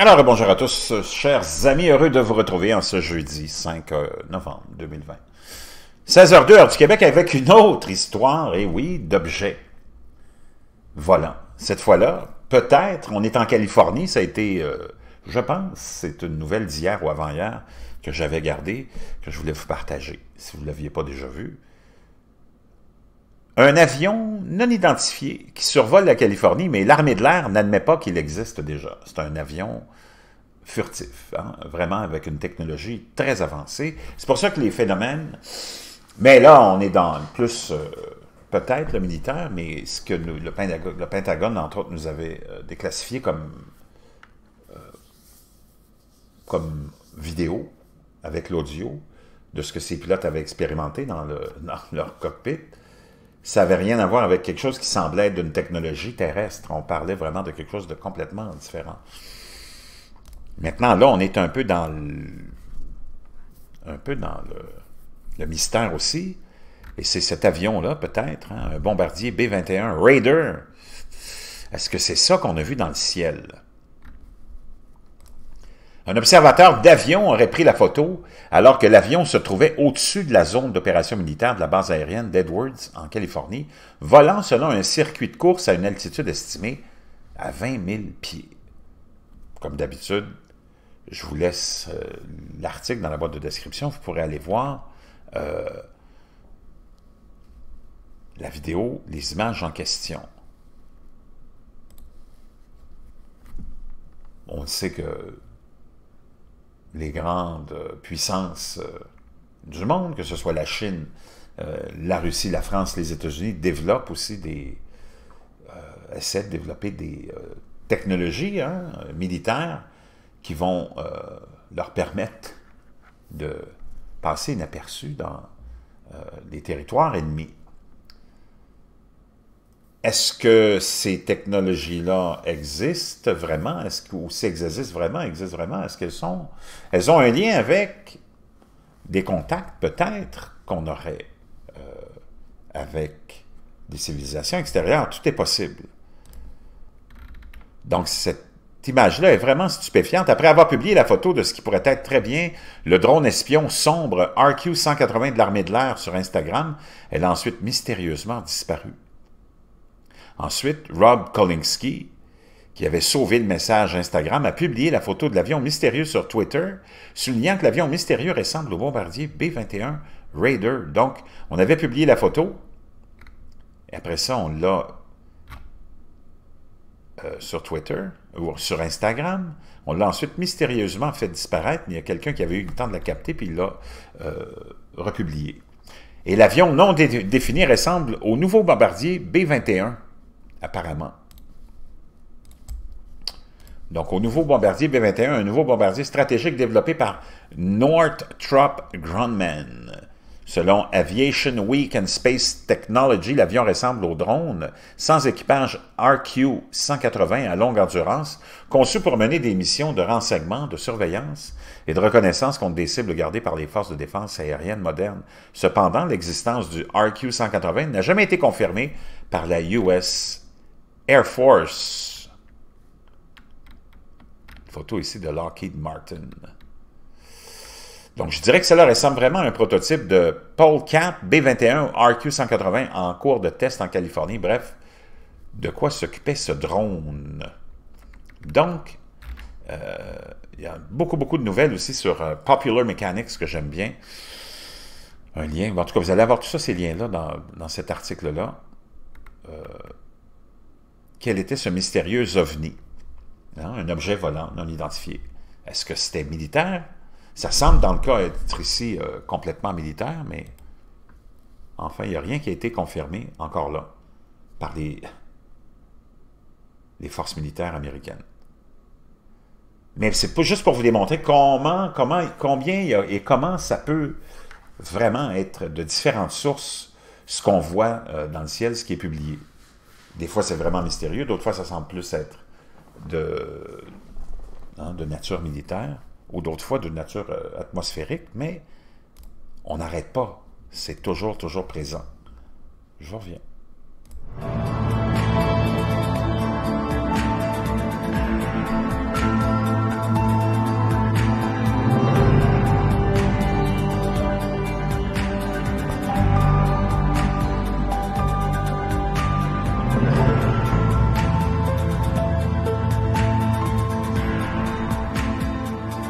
Alors, bonjour à tous, chers amis, heureux de vous retrouver en ce jeudi 5 euh, novembre 2020. 16h02 du Québec avec une autre histoire, et oui, d'objets volants. Cette fois-là, peut-être, on est en Californie, ça a été, euh, je pense, c'est une nouvelle d'hier ou avant-hier que j'avais gardée, que je voulais vous partager, si vous ne l'aviez pas déjà vue. Un avion non identifié qui survole la Californie, mais l'armée de l'air n'admet pas qu'il existe déjà. C'est un avion furtif, hein, vraiment avec une technologie très avancée. C'est pour ça que les phénomènes... Mais là, on est dans plus... Euh, peut-être le militaire, mais ce que le, Pentagone, entre autres, nous avait euh, déclassifié comme, euh, comme vidéo, avec l'audio, de ce que ces pilotes avaient expérimenté dans leur cockpit, ça n'avait rien à voir avec quelque chose qui semblait être d'une technologie terrestre. On parlait vraiment de quelque chose de complètement différent. Maintenant, là, on est un peu dans le, un peu dans le, mystère aussi. Et c'est cet avion-là, peut-être, hein, un bombardier B-21 Raider. Est-ce que c'est ça qu'on a vu dans le ciel? Un observateur d'avion aurait pris la photo alors que l'avion se trouvait au-dessus de la zone d'opération militaire de la base aérienne d'Edwards, en Californie, volant selon un circuit de course à une altitude estimée à 20 000 pieds. Comme d'habitude, je vous laisse euh, l'article dans la boîte de description, vous pourrez aller voir euh, la vidéo, les images en question. On sait que les grandes euh, puissances euh, du monde, que ce soit la Chine, euh, la Russie, la France, les États-Unis, développent aussi des... essaient de développer des technologies hein, militaires qui vont leur permettre de passer inaperçu dans les territoires ennemis. Est-ce que ces technologies-là existent vraiment? Est-ce que, ou si elles existent vraiment, existent vraiment, est-ce qu'elles sont... Elles ont un lien avec des contacts, peut-être, qu'on aurait euh, avec des civilisations extérieures. Tout est possible. Donc, cette image-là est vraiment stupéfiante. Après avoir publié la photo de ce qui pourrait être très bien le drone espion sombre RQ-180 de l'armée de l'air sur Instagram, elle a ensuite mystérieusement disparu. Ensuite, Rob Kolinski, qui avait sauvé le message Instagram, a publié la photo de l'avion mystérieux sur Twitter, soulignant que l'avion mystérieux ressemble au bombardier B-21 Raider. Donc, on avait publié la photo. Et après ça, on l'a euh, sur Twitter ou sur Instagram. On l'a ensuite mystérieusement fait disparaître. Il y a quelqu'un qui avait eu le temps de la capter, puis il l'a euh, republié. Et l'avion non défini ressemble au nouveau bombardier B-21 apparemment. Donc, au nouveau bombardier B-21, un nouveau bombardier stratégique développé par Northrop Grumman. Selon Aviation Week and Space Technology, l'avion ressemble au drone sans équipage RQ-180 à longue endurance, conçu pour mener des missions de renseignement, de surveillance et de reconnaissance contre des cibles gardées par les forces de défense aérienne modernes. Cependant, l'existence du RQ-180 n'a jamais été confirmée par la US Air Force. photo ici de Lockheed Martin. Donc, je dirais que cela ressemble vraiment à un prototype de Paul Cap B-21 RQ-180 en cours de test en Californie. Bref, de quoi s'occupait ce drone. Donc, euh, il y a beaucoup, beaucoup de nouvelles aussi sur euh, Popular Mechanics que j'aime bien. Un lien. En tout cas, vous allez avoir tous ces liens-là dans, cet article-là. Euh, quel était ce mystérieux ovni, hein, un objet volant non identifié. Est-ce que c'était militaire? Ça semble dans le cas être ici euh, complètement militaire, mais enfin, il n'y a rien qui a été confirmé, encore là, par les, forces militaires américaines. Mais c'est pas juste pour vous démontrer comment, comment, combien et comment ça peut vraiment être de différentes sources ce qu'on voit euh, dans le ciel, ce qui est publié. Des fois, c'est vraiment mystérieux, d'autres fois, ça semble plus être de, hein, nature militaire, ou d'autres fois de nature euh, atmosphérique, mais on n'arrête pas. C'est toujours, toujours présent. Je reviens.